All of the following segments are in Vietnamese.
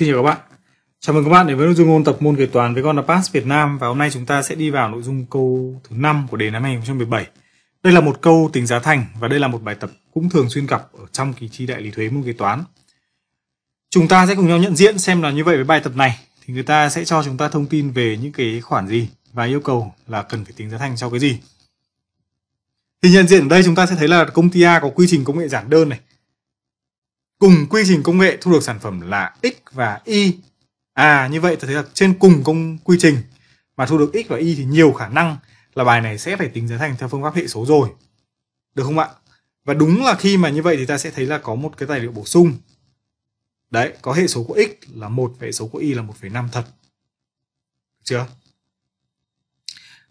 Xin chào các bạn. Chào mừng các bạn đến với nội dung ôn tập môn kế toán với con là Pass Việt Nam và hôm nay chúng ta sẽ đi vào nội dung câu thứ 5 của đề năm 2017. Đây là một câu tính giá thành và đây là một bài tập cũng thường xuyên gặp ở trong kỳ thi đại lý thuế môn kế toán. Chúng ta sẽ cùng nhau nhận diện xem là như vậy với bài tập này thì người ta sẽ cho chúng ta thông tin về những cái khoản gì và yêu cầu là cần phải tính giá thành cho cái gì. Thì nhận diện ở đây chúng ta sẽ thấy là công ty A có quy trình công nghệ giản đơn này, cùng quy trình công nghệ thu được sản phẩm là x và y à như vậy ta thấy là trên cùng công quy trình mà thu được x và y thì nhiều khả năng là bài này sẽ phải tính giá thành theo phương pháp hệ số rồi được không ạ và đúng là khi mà như vậy thì ta sẽ thấy là có một cái tài liệu bổ sung đấy có hệ số của x là một hệ số của y là 1,5 thật được chưa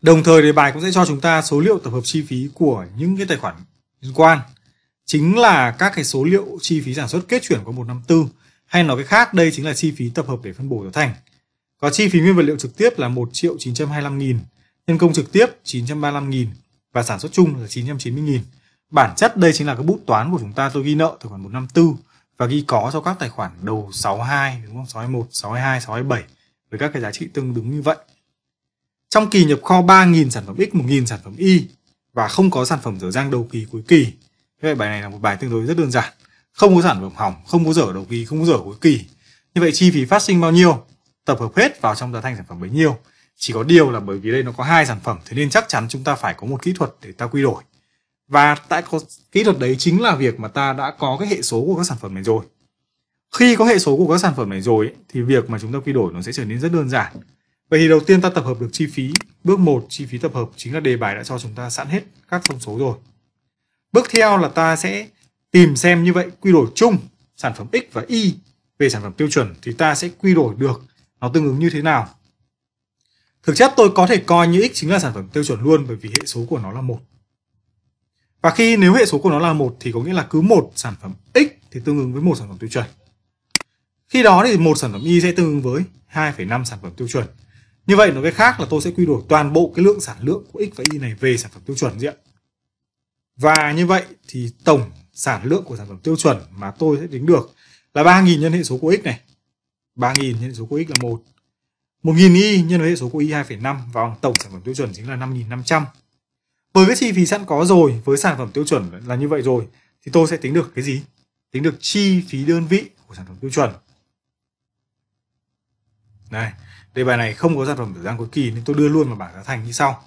đồng thời thì bài cũng sẽ cho chúng ta số liệu tập hợp chi phí của những cái tài khoản liên quan chính là các cái số liệu chi phí sản xuất kết chuyển của một năm tư hay nói cái khác đây chính là chi phí tập hợp để phân bổ cho thành. Có chi phí nguyên vật liệu trực tiếp là 1 triệu 925 nghìn, nhân công trực tiếp 935 nghìn và sản xuất chung là 990 nghìn. Bản chất đây chính là cái bút toán của chúng ta tôi ghi nợ tài khoản 154 và ghi có cho các tài khoản đầu 62 đúng không? 61, 62, 627 với các cái giá trị tương ứng như vậy. Trong kỳ nhập kho 3.000 sản phẩm X, 1.000 sản phẩm Y và không có sản phẩm dở dang đầu kỳ cuối kỳ Thế vậy bài này là một bài tương đối rất đơn giản, không có sản phẩm hỏng, không có dở đầu kỳ, không có dở cuối kỳ. Như vậy chi phí phát sinh bao nhiêu, tập hợp hết vào trong giá thành sản phẩm bấy nhiêu. Chỉ có điều là bởi vì đây nó có hai sản phẩm, thế nên chắc chắn chúng ta phải có một kỹ thuật để ta quy đổi. Và tại kỹ thuật đấy chính là việc mà ta đã có cái hệ số của các sản phẩm này rồi. Khi có hệ số của các sản phẩm này rồi thì việc mà chúng ta quy đổi nó sẽ trở nên rất đơn giản. Vậy thì đầu tiên ta tập hợp được chi phí. Bước 1 chi phí tập hợp chính là đề bài đã cho chúng ta sẵn hết các thông số rồi. Bước theo là ta sẽ tìm xem như vậy quy đổi chung sản phẩm X và Y về sản phẩm tiêu chuẩn thì ta sẽ quy đổi được nó tương ứng như thế nào. Thực chất tôi có thể coi như X chính là sản phẩm tiêu chuẩn luôn bởi vì hệ số của nó là một Và khi nếu hệ số của nó là một thì có nghĩa là cứ một sản phẩm X thì tương ứng với một sản phẩm tiêu chuẩn. Khi đó thì một sản phẩm Y sẽ tương ứng với 2,5 sản phẩm tiêu chuẩn. Như vậy nói cái khác là tôi sẽ quy đổi toàn bộ cái lượng sản lượng của X và Y này về sản phẩm tiêu chuẩn gì ạ? Và như vậy thì tổng sản lượng của sản phẩm tiêu chuẩn mà tôi sẽ tính được là 3.000 nhân hệ số của x này. 3.000 nhân hệ số của x là 1. 1.000 y nhân hệ số của y 2,5 và tổng sản phẩm tiêu chuẩn chính là 5.500. Với cái chi phí sẵn có rồi, với sản phẩm tiêu chuẩn là như vậy rồi, thì tôi sẽ tính được cái gì? Tính được chi phí đơn vị của sản phẩm tiêu chuẩn. Này, đề bài này không có sản phẩm thời gian cuối kỳ nên tôi đưa luôn vào bảng giá thành như sau.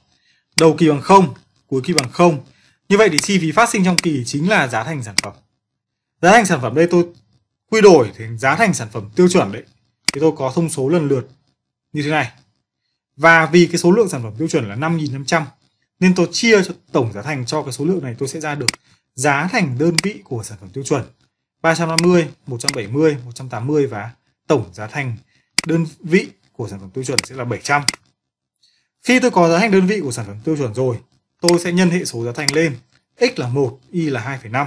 Đầu kỳ bằng 0, cuối kỳ bằng 0 như vậy thì chi phí phát sinh trong kỳ chính là giá thành sản phẩm. Giá thành sản phẩm đây tôi quy đổi thành giá thành sản phẩm tiêu chuẩn đấy. Thì tôi có thông số lần lượt như thế này. Và vì cái số lượng sản phẩm tiêu chuẩn là 5.500 nên tôi chia cho tổng giá thành cho cái số lượng này tôi sẽ ra được giá thành đơn vị của sản phẩm tiêu chuẩn 350, 170, 180 và tổng giá thành đơn vị của sản phẩm tiêu chuẩn sẽ là 700. Khi tôi có giá thành đơn vị của sản phẩm tiêu chuẩn rồi tôi sẽ nhân hệ số giá thành lên. X là 1, Y là 2,5.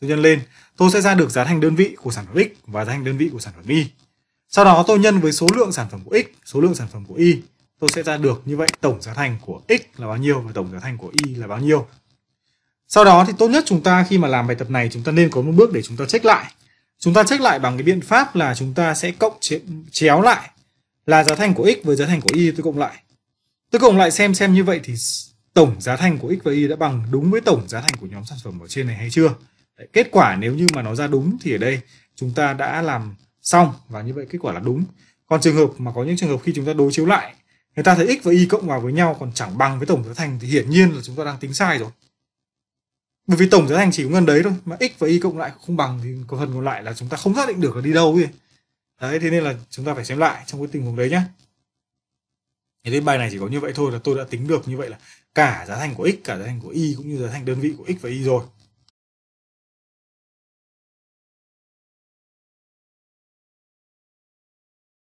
Tôi nhân lên, tôi sẽ ra được giá thành đơn vị của sản phẩm X và giá thành đơn vị của sản phẩm Y. Sau đó tôi nhân với số lượng sản phẩm của X, số lượng sản phẩm của Y. Tôi sẽ ra được như vậy tổng giá thành của X là bao nhiêu và tổng giá thành của Y là bao nhiêu. Sau đó thì tốt nhất chúng ta khi mà làm bài tập này chúng ta nên có một bước để chúng ta check lại. Chúng ta check lại bằng cái biện pháp là chúng ta sẽ cộng chéo lại là giá thành của x với giá thành của y tôi cộng lại. Tôi cộng lại xem xem như vậy thì tổng giá thành của X và Y đã bằng đúng với tổng giá thành của nhóm sản phẩm ở trên này hay chưa. Đấy, kết quả nếu như mà nó ra đúng thì ở đây chúng ta đã làm xong và như vậy kết quả là đúng. Còn trường hợp mà có những trường hợp khi chúng ta đối chiếu lại người ta thấy X và Y cộng vào với nhau còn chẳng bằng với tổng giá thành thì hiển nhiên là chúng ta đang tính sai rồi. Bởi vì tổng giá thành chỉ có gần đấy thôi mà X và Y cộng lại không bằng thì có phần còn lại là chúng ta không xác định được là đi đâu ấy. Đấy thế nên là chúng ta phải xem lại trong cái tình huống đấy nhé Thế bài này chỉ có như vậy thôi là tôi đã tính được như vậy là cả giá thành của x cả giá thành của y cũng như giá thành đơn vị của x và y rồi